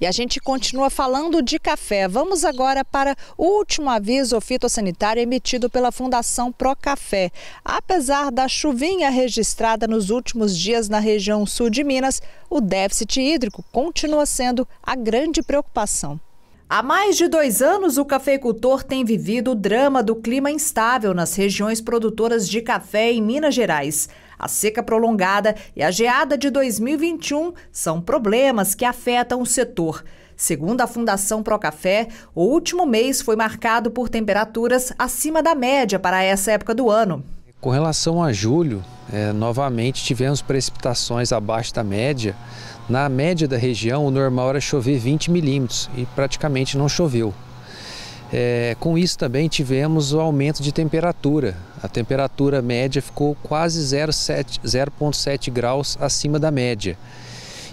E a gente continua falando de café. Vamos agora para o último aviso fitossanitário emitido pela Fundação Pro Café. Apesar da chuvinha registrada nos últimos dias na região sul de Minas, o déficit hídrico continua sendo a grande preocupação. Há mais de dois anos, o cafeicultor tem vivido o drama do clima instável nas regiões produtoras de café em Minas Gerais. A seca prolongada e a geada de 2021 são problemas que afetam o setor. Segundo a Fundação Procafé, o último mês foi marcado por temperaturas acima da média para essa época do ano. Com relação a julho, é, novamente tivemos precipitações abaixo da média. Na média da região, o normal era chover 20 milímetros e praticamente não choveu. É, com isso também tivemos o aumento de temperatura. A temperatura média ficou quase 0,7 graus acima da média.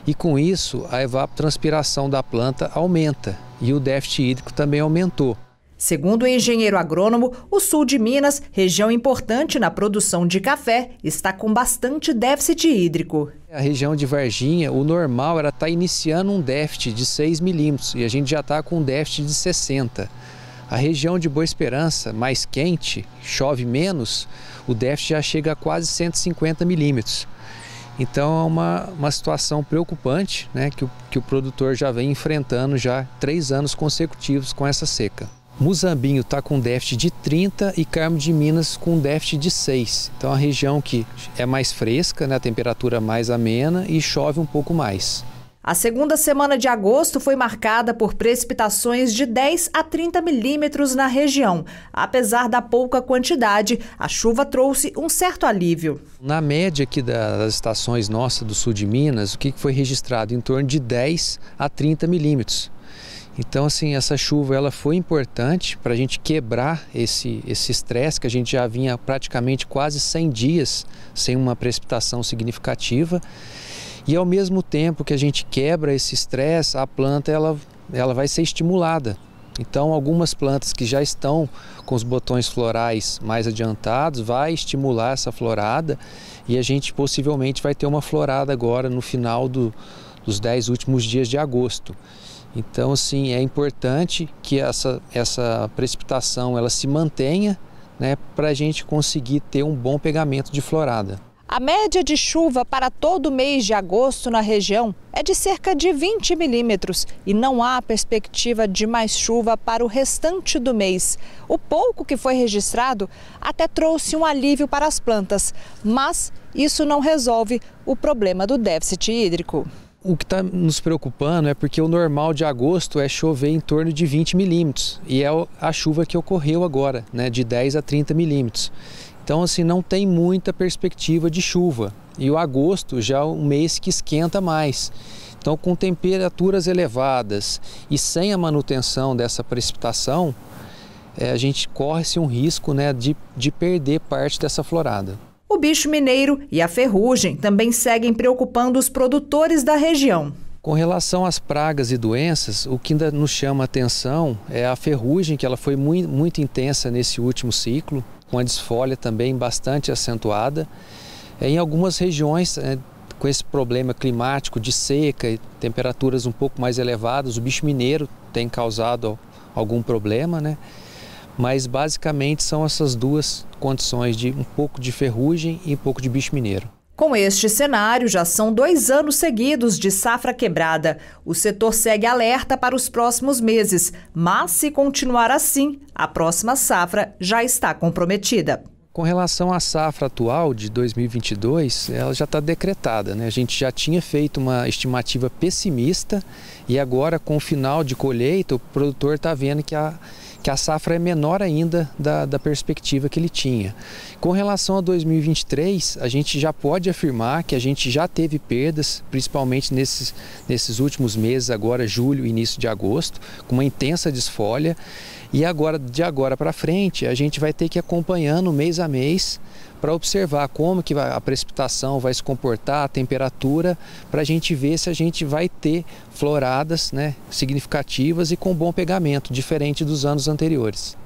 E com isso, a evapotranspiração da planta aumenta e o déficit hídrico também aumentou. Segundo o engenheiro agrônomo, o sul de Minas, região importante na produção de café, está com bastante déficit hídrico. A região de Varginha, o normal era estar tá iniciando um déficit de 6 milímetros e a gente já está com um déficit de 60 a região de Boa Esperança, mais quente, chove menos, o déficit já chega a quase 150 milímetros. Então é uma, uma situação preocupante né, que, o, que o produtor já vem enfrentando já três anos consecutivos com essa seca. Muzambinho está com déficit de 30 e Carmo de Minas com déficit de 6. Então a região que é mais fresca, né, a temperatura mais amena e chove um pouco mais. A segunda semana de agosto foi marcada por precipitações de 10 a 30 milímetros na região. Apesar da pouca quantidade, a chuva trouxe um certo alívio. Na média aqui das estações nossas do sul de Minas, o que foi registrado? Em torno de 10 a 30 milímetros. Então, assim, essa chuva ela foi importante para a gente quebrar esse estresse que a gente já vinha praticamente quase 100 dias sem uma precipitação significativa. E ao mesmo tempo que a gente quebra esse estresse, a planta ela, ela vai ser estimulada. Então, algumas plantas que já estão com os botões florais mais adiantados, vai estimular essa florada e a gente possivelmente vai ter uma florada agora no final do, dos 10 últimos dias de agosto. Então, assim, é importante que essa, essa precipitação ela se mantenha né, para a gente conseguir ter um bom pegamento de florada. A média de chuva para todo mês de agosto na região é de cerca de 20 milímetros e não há perspectiva de mais chuva para o restante do mês. O pouco que foi registrado até trouxe um alívio para as plantas, mas isso não resolve o problema do déficit hídrico. O que está nos preocupando é porque o normal de agosto é chover em torno de 20 milímetros e é a chuva que ocorreu agora, né, de 10 a 30 milímetros. Então, assim, não tem muita perspectiva de chuva. E o agosto já é um mês que esquenta mais. Então, com temperaturas elevadas e sem a manutenção dessa precipitação, é, a gente corre-se um risco né, de, de perder parte dessa florada. O bicho mineiro e a ferrugem também seguem preocupando os produtores da região. Com relação às pragas e doenças, o que ainda nos chama atenção é a ferrugem, que ela foi muito, muito intensa nesse último ciclo com a desfolha também bastante acentuada. É, em algumas regiões, é, com esse problema climático de seca e temperaturas um pouco mais elevadas, o bicho mineiro tem causado algum problema, né? Mas basicamente são essas duas condições de um pouco de ferrugem e um pouco de bicho mineiro. Com este cenário, já são dois anos seguidos de safra quebrada. O setor segue alerta para os próximos meses, mas se continuar assim, a próxima safra já está comprometida. Com relação à safra atual de 2022, ela já está decretada. Né? A gente já tinha feito uma estimativa pessimista e agora, com o final de colheita, o produtor está vendo que a que a safra é menor ainda da, da perspectiva que ele tinha. Com relação a 2023, a gente já pode afirmar que a gente já teve perdas, principalmente nesses, nesses últimos meses, agora julho e início de agosto, com uma intensa desfolha. E agora, de agora para frente, a gente vai ter que ir acompanhando mês a mês para observar como que a precipitação vai se comportar, a temperatura, para a gente ver se a gente vai ter floradas né, significativas e com bom pegamento, diferente dos anos anteriores.